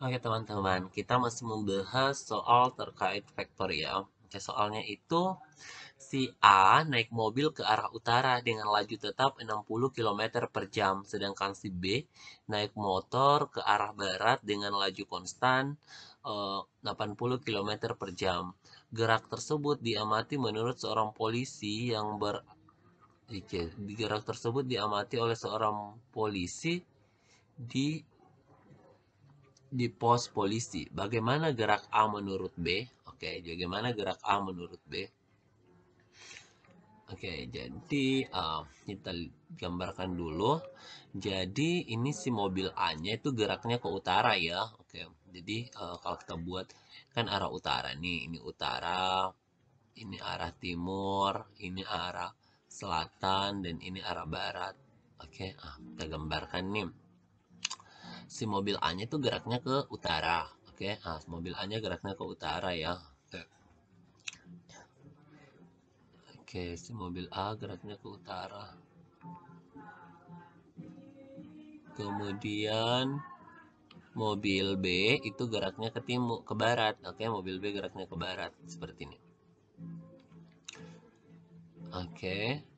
Oke teman-teman, kita masih membahas soal terkait vektorial. Oke, soalnya itu si A naik mobil ke arah utara dengan laju tetap 60 km per jam, sedangkan si B naik motor ke arah barat dengan laju konstan eh, 80 km per jam. Gerak tersebut diamati menurut seorang polisi yang ber... Oke, gerak tersebut diamati oleh seorang polisi di di pos polisi. Bagaimana gerak A menurut B? Oke, bagaimana gerak A menurut B? Oke, jadi uh, kita gambarkan dulu. Jadi ini si mobil A-nya itu geraknya ke utara ya. Oke, jadi uh, kalau kita buat kan arah utara nih. Ini utara, ini arah timur, ini arah selatan, dan ini arah barat. Oke, okay, ah, kita gambarkan nih si mobil A-nya itu geraknya ke utara. Oke, okay? nah, mobil A-nya geraknya ke utara ya. Oke, okay, si mobil A geraknya ke utara. Kemudian mobil B itu geraknya ke timur, ke barat. Oke, okay, mobil B geraknya ke barat seperti ini. Oke. Okay.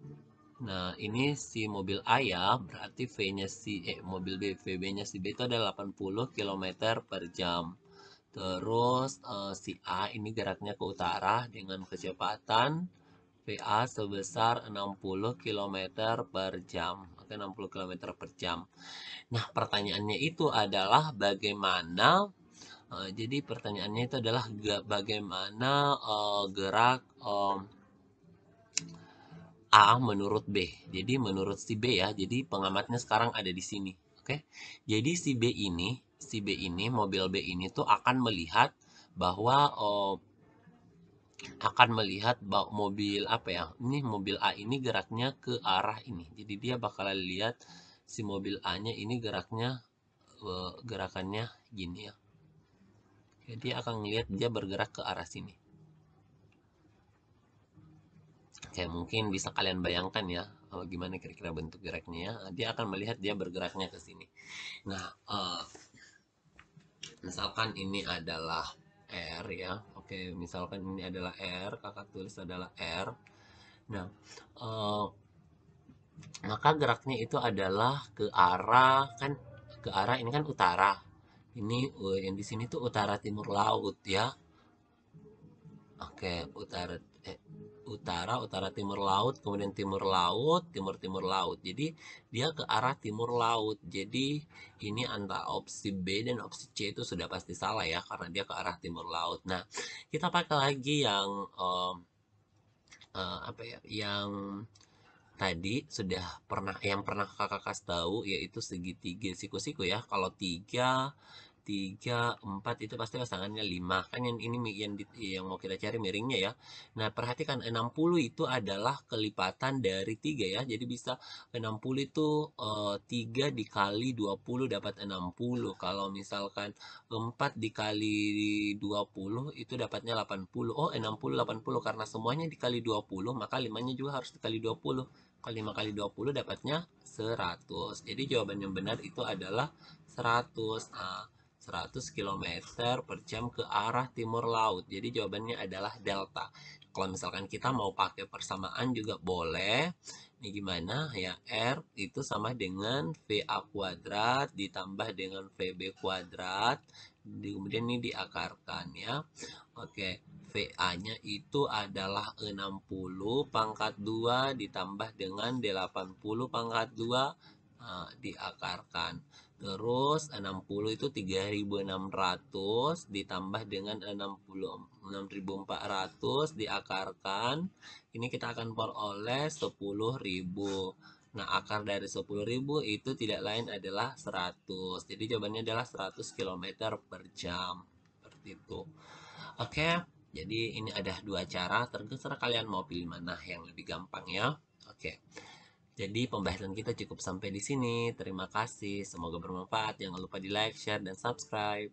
Nah, ini si mobil A ya, berarti V-nya si eh, mobil B, VB-nya si B itu ada 80 km per jam. Terus eh, si A ini geraknya ke utara dengan kecepatan VA sebesar 60 km per jam. Oke, 60 km per jam. Nah, pertanyaannya itu adalah bagaimana eh, jadi pertanyaannya itu adalah bagaimana eh, gerak eh, A menurut B. Jadi menurut si B ya, jadi pengamatnya sekarang ada di sini. Oke. Jadi si B ini, si B ini mobil B ini tuh akan melihat bahwa oh, akan melihat mobil apa ya? Ini mobil A ini geraknya ke arah ini. Jadi dia bakalan lihat si mobil A-nya ini geraknya eh, gerakannya gini ya. Jadi akan melihat dia bergerak ke arah sini. kayak mungkin bisa kalian bayangkan ya eh, gimana kira-kira bentuk geraknya ya eh, dia akan melihat dia bergeraknya ke sini nah uh, misalkan ini adalah R ya oke misalkan ini adalah R kakak tulis adalah R nah uh, maka geraknya itu adalah ke arah kan ke arah ini kan utara ini yang di sini tuh utara timur laut ya oke utara eh, utara, utara timur laut, kemudian timur laut, timur timur laut. Jadi dia ke arah timur laut. Jadi ini antara opsi B dan opsi C itu sudah pasti salah ya karena dia ke arah timur laut. Nah, kita pakai lagi yang um, uh, apa ya? Yang tadi sudah pernah yang pernah kakak kasih tahu yaitu segitiga siku-siku ya. Kalau tiga 3, 4 itu pasti pasangannya 5 kan yang ini yang, di, yang mau kita cari miringnya ya nah perhatikan 60 itu adalah kelipatan dari 3 ya jadi bisa 60 itu uh, eh, 3 dikali 20 dapat 60 kalau misalkan 4 dikali 20 itu dapatnya 80 oh 60 80 karena semuanya dikali 20 maka 5 nya juga harus dikali 20 kalau 5 kali 20 dapatnya 100. Jadi jawaban yang benar itu adalah 100. Nah, 100 km per jam ke arah timur laut. Jadi jawabannya adalah delta. Kalau misalkan kita mau pakai persamaan juga boleh. Ini gimana? Ya R itu sama dengan VA kuadrat ditambah dengan VB kuadrat. Kemudian ini diakarkan ya. Oke, VA-nya itu adalah 60 pangkat 2 ditambah dengan 80 pangkat 2 ah, diakarkan. Terus 60 itu 3600 ditambah dengan 60 6400 diakarkan. Ini kita akan peroleh 10.000. Nah, akar dari 10.000 itu tidak lain adalah 100. Jadi jawabannya adalah 100 km per jam. Seperti itu. Oke, jadi ini ada dua cara. Terserah kalian mau pilih mana yang lebih gampang ya. Oke. Jadi pembahasan kita cukup sampai di sini. Terima kasih, semoga bermanfaat. Jangan lupa di like, share, dan subscribe.